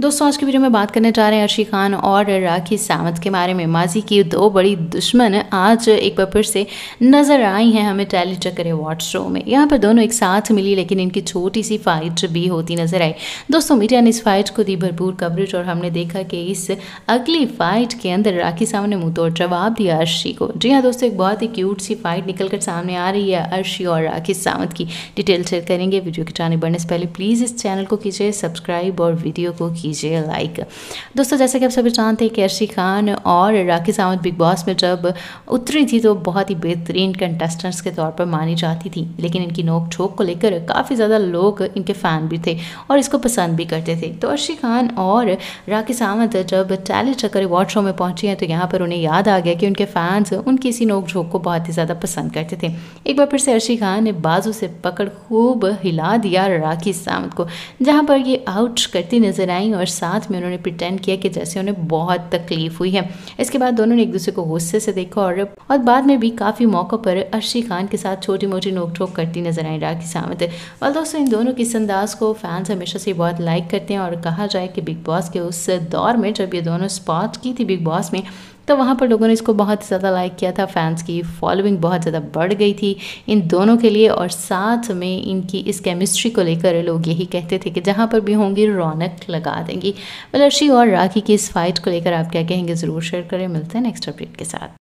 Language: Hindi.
दोस्तों आज की वीडियो में बात करने जा रहे हैं अर्शी खान और राखी सावंत के बारे में माजी की दो बड़ी दुश्मन आज एक बार फिर से नज़र आई हैं हमें टैली चक्कर अवार्ड शो में यहाँ पर दोनों एक साथ मिली लेकिन इनकी छोटी सी फाइट भी होती नज़र आई दोस्तों मीडिया ने इस फाइट को दी भरपूर कवरेज और हमने देखा कि इस अगली फाइट के अंदर राखी सावंत ने मुंह तोड़ जवाब दिया अर्शी को जी हाँ दोस्तों एक बहुत ही क्यूट सी फाइट निकल कर सामने आ रही है अर्शी और राखी सावंत की डिटेल शेयर करेंगे वीडियो के जाने बढ़ने से पहले प्लीज़ इस चैनल को कीजिए सब्सक्राइब और वीडियो को कीजिए कीजिए लाइक दोस्तों जैसा कि आप सभी जानते हैं कि अर्शी खान और राखी सावंत बिग बॉस में जब उतरी थी तो बहुत ही बेहतरीन कंटेस्टेंट्स के तौर पर मानी जाती थी लेकिन इनकी नोक झोंक को लेकर काफ़ी ज़्यादा लोग इनके फ़ैन भी थे और इसको पसंद भी करते थे तो अर्शी खान और राखी सावंत जब टैलेंट चक्कर अवार्ड शो में पहुंची हैं तो यहाँ पर उन्हें याद आ गया कि उनके फैंस उनकी इसी नोक झोंक को बहुत ही ज़्यादा पसंद करते थे एक बार फिर से अर्शी खान ने बाजू से पकड़ खूब हिला दिया राखी सावंत को जहाँ पर ये आउट करती नजर आई और साथ में उन्होंने प्रिटेंड किया कि जैसे उन्हें बहुत तकलीफ हुई है इसके बाद दोनों ने एक दूसरे को गुस्से से देखा और और बाद में भी काफ़ी मौक़ों पर अर्शी खान के साथ छोटी मोटी नोकझोंक करती नजर आई राखी सामत और दोस्तों इन दोनों के इस अंदाज को फैंस हमेशा से बहुत लाइक करते हैं और कहा जाए कि बिग बॉस के उस दौर में जब ये दोनों स्पॉट की थी बिग बॉस में तो वहाँ पर लोगों ने इसको बहुत ज़्यादा लाइक किया था फैंस की फॉलोइंग बहुत ज़्यादा बढ़ गई थी इन दोनों के लिए और साथ में इनकी इस केमिस्ट्री को लेकर लोग यही कहते थे कि जहाँ पर भी होंगी रौनक लगा देंगी मलर्षी और राखी की इस फाइट को लेकर आप क्या कहेंगे ज़रूर शेयर करें मिलते हैं नेक्स्ट अपडेट के साथ